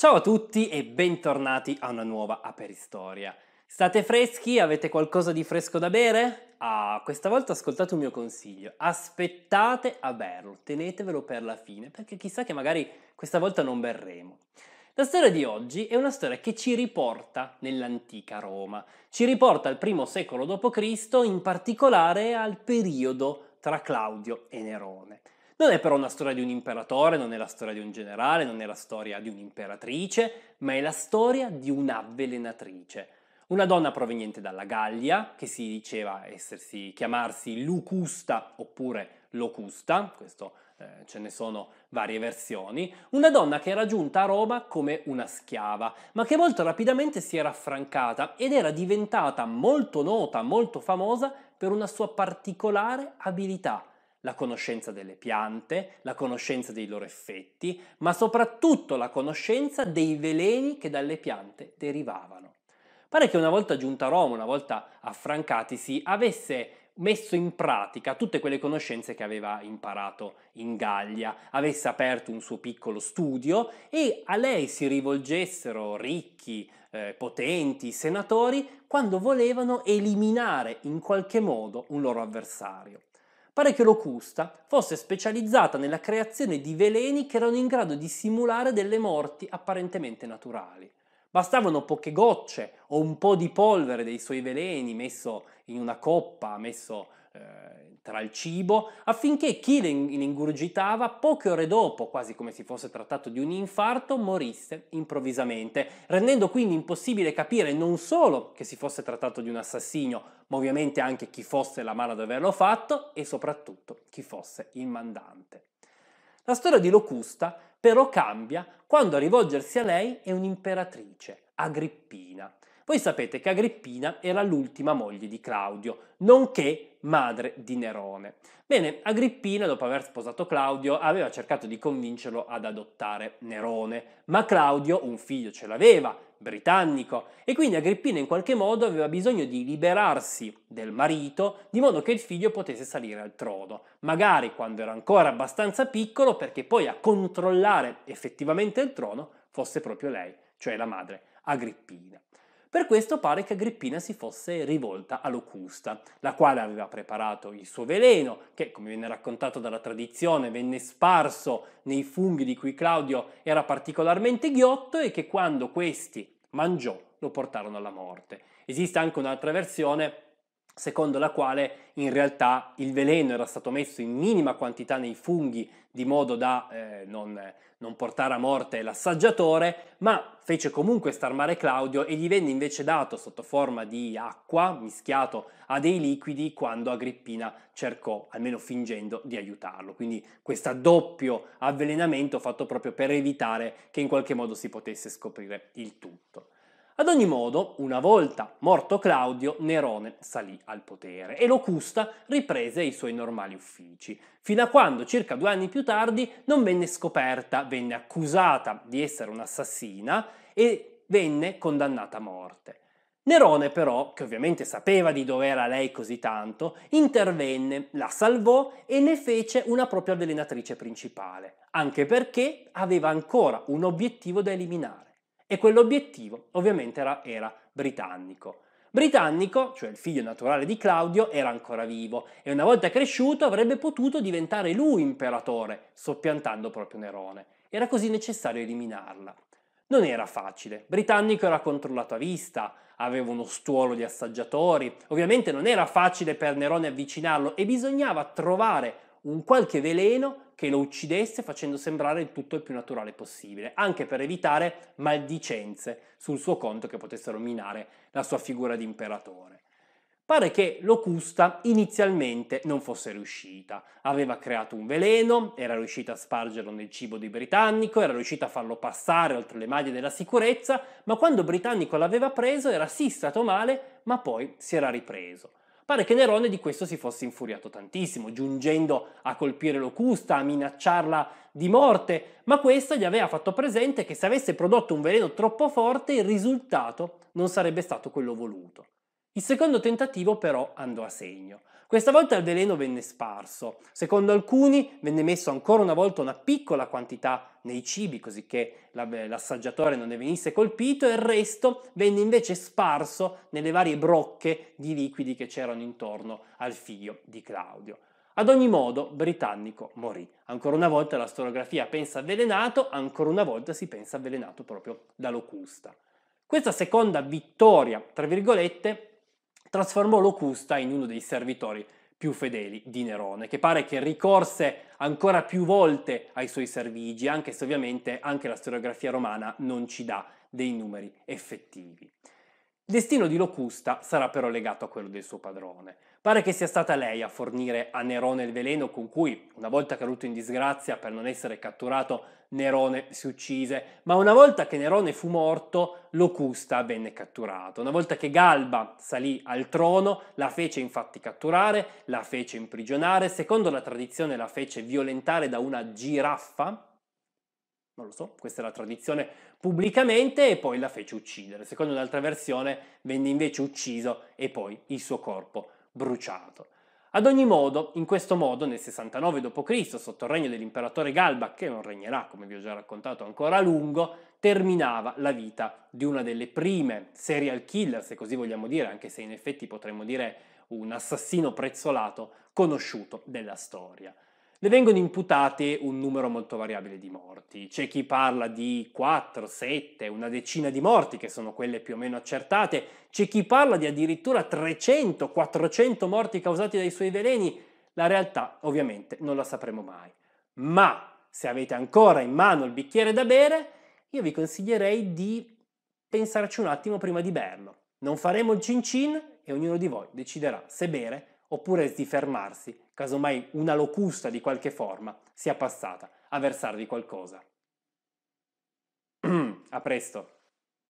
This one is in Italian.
Ciao a tutti e bentornati a una nuova Aperistoria. State freschi? Avete qualcosa di fresco da bere? Ah, questa volta ascoltate un mio consiglio. Aspettate a berlo, tenetevelo per la fine, perché chissà che magari questa volta non berremo. La storia di oggi è una storia che ci riporta nell'antica Roma, ci riporta al primo secolo d.C., in particolare al periodo tra Claudio e Nerone. Non è però una storia di un imperatore, non è la storia di un generale, non è la storia di un'imperatrice, ma è la storia di un'avvelenatrice. Una donna proveniente dalla Gallia, che si diceva essersi, chiamarsi Lucusta oppure Locusta, questo eh, ce ne sono varie versioni, una donna che era giunta a Roma come una schiava, ma che molto rapidamente si era affrancata ed era diventata molto nota, molto famosa per una sua particolare abilità, la conoscenza delle piante, la conoscenza dei loro effetti, ma soprattutto la conoscenza dei veleni che dalle piante derivavano. Pare che una volta giunta a Roma, una volta affrancatisi, avesse messo in pratica tutte quelle conoscenze che aveva imparato in Gallia, avesse aperto un suo piccolo studio e a lei si rivolgessero ricchi, eh, potenti, senatori quando volevano eliminare in qualche modo un loro avversario. Pare che l'Ocusta fosse specializzata nella creazione di veleni che erano in grado di simulare delle morti apparentemente naturali. Bastavano poche gocce o un po' di polvere dei suoi veleni messo in una coppa, messo eh, tra il cibo, affinché chi le ingurgitava poche ore dopo, quasi come se fosse trattato di un infarto, morisse improvvisamente, rendendo quindi impossibile capire non solo che si fosse trattato di un assassino, ma ovviamente anche chi fosse la mano ad averlo fatto e soprattutto chi fosse il mandante. La storia di Locusta però cambia quando a rivolgersi a lei è un'imperatrice, Agrippina, voi sapete che Agrippina era l'ultima moglie di Claudio, nonché madre di Nerone. Bene, Agrippina, dopo aver sposato Claudio, aveva cercato di convincerlo ad adottare Nerone, ma Claudio un figlio ce l'aveva, britannico, e quindi Agrippina in qualche modo aveva bisogno di liberarsi del marito, di modo che il figlio potesse salire al trono, magari quando era ancora abbastanza piccolo, perché poi a controllare effettivamente il trono fosse proprio lei, cioè la madre Agrippina. Per questo pare che Agrippina si fosse rivolta a Locusta, la quale aveva preparato il suo veleno, che come viene raccontato dalla tradizione venne sparso nei funghi di cui Claudio era particolarmente ghiotto e che quando questi mangiò lo portarono alla morte. Esiste anche un'altra versione secondo la quale in realtà il veleno era stato messo in minima quantità nei funghi di modo da eh, non, non, portare a morte l'assaggiatore, ma fece comunque star male Claudio e gli venne invece dato sotto forma di acqua mischiato a dei liquidi quando Agrippina cercò, almeno fingendo, di aiutarlo. Quindi questo doppio avvelenamento fatto proprio per evitare che in qualche modo si potesse scoprire il tutto. Ad ogni modo, una volta morto Claudio, Nerone salì al potere e Locusta riprese i suoi normali uffici, fino a quando circa due anni più tardi non venne scoperta, venne accusata di essere un'assassina e venne condannata a morte. Nerone però, che ovviamente sapeva di dov'era lei così tanto, intervenne, la salvò e ne fece una propria avvelenatrice principale, anche perché aveva ancora un obiettivo da eliminare e quell'obiettivo ovviamente era, era britannico. Britannico, cioè il figlio naturale di Claudio, era ancora vivo e una volta cresciuto avrebbe potuto diventare lui imperatore, soppiantando proprio Nerone. Era così necessario eliminarla. Non era facile. Britannico era controllato a vista, aveva uno stuolo di assaggiatori, ovviamente non era facile per Nerone avvicinarlo e bisognava trovare un qualche veleno che lo uccidesse facendo sembrare il tutto il più naturale possibile, anche per evitare maldicenze sul suo conto che potessero minare la sua figura di imperatore. Pare che Locusta inizialmente non fosse riuscita. Aveva creato un veleno, era riuscita a spargerlo nel cibo di Britannico, era riuscita a farlo passare oltre le maglie della sicurezza, ma quando Britannico l'aveva preso era sì stato male, ma poi si era ripreso. Pare che Nerone di questo si fosse infuriato tantissimo, giungendo a colpire Locusta, a minacciarla di morte, ma questa gli aveva fatto presente che se avesse prodotto un veleno troppo forte il risultato non sarebbe stato quello voluto. Il secondo tentativo però andò a segno. Questa volta il veleno venne sparso. Secondo alcuni venne messo ancora una volta una piccola quantità nei cibi così che l'assaggiatore non ne venisse colpito e il resto venne invece sparso nelle varie brocche di liquidi che c'erano intorno al figlio di Claudio. Ad ogni modo, Britannico morì. Ancora una volta la storiografia pensa avvelenato, ancora una volta si pensa avvelenato proprio da locusta. Questa seconda vittoria, tra virgolette, trasformò Locusta in uno dei servitori più fedeli di Nerone, che pare che ricorse ancora più volte ai suoi servigi, anche se ovviamente anche la storiografia romana non ci dà dei numeri effettivi. Il destino di Locusta sarà però legato a quello del suo padrone. Pare che sia stata lei a fornire a Nerone il veleno con cui, una volta caduto in disgrazia per non essere catturato, Nerone si uccise, ma una volta che Nerone fu morto, Locusta venne catturato. Una volta che Galba salì al trono, la fece infatti catturare, la fece imprigionare, secondo la tradizione la fece violentare da una giraffa, non lo so, questa è la tradizione, pubblicamente e poi la fece uccidere. Secondo un'altra versione venne invece ucciso e poi il suo corpo bruciato. Ad ogni modo, in questo modo, nel 69 d.C., sotto il regno dell'imperatore Galba, che non regnerà, come vi ho già raccontato, ancora a lungo, terminava la vita di una delle prime serial killer, se così vogliamo dire, anche se in effetti potremmo dire un assassino prezzolato conosciuto della storia ne vengono imputate un numero molto variabile di morti. C'è chi parla di 4, 7, una decina di morti, che sono quelle più o meno accertate, c'è chi parla di addirittura 300, 400 morti causati dai suoi veleni. La realtà ovviamente non la sapremo mai. Ma se avete ancora in mano il bicchiere da bere, io vi consiglierei di pensarci un attimo prima di berlo. Non faremo il cin cin e ognuno di voi deciderà se bere oppure di fermarsi, casomai una locusta di qualche forma sia passata, a versarvi qualcosa. a presto!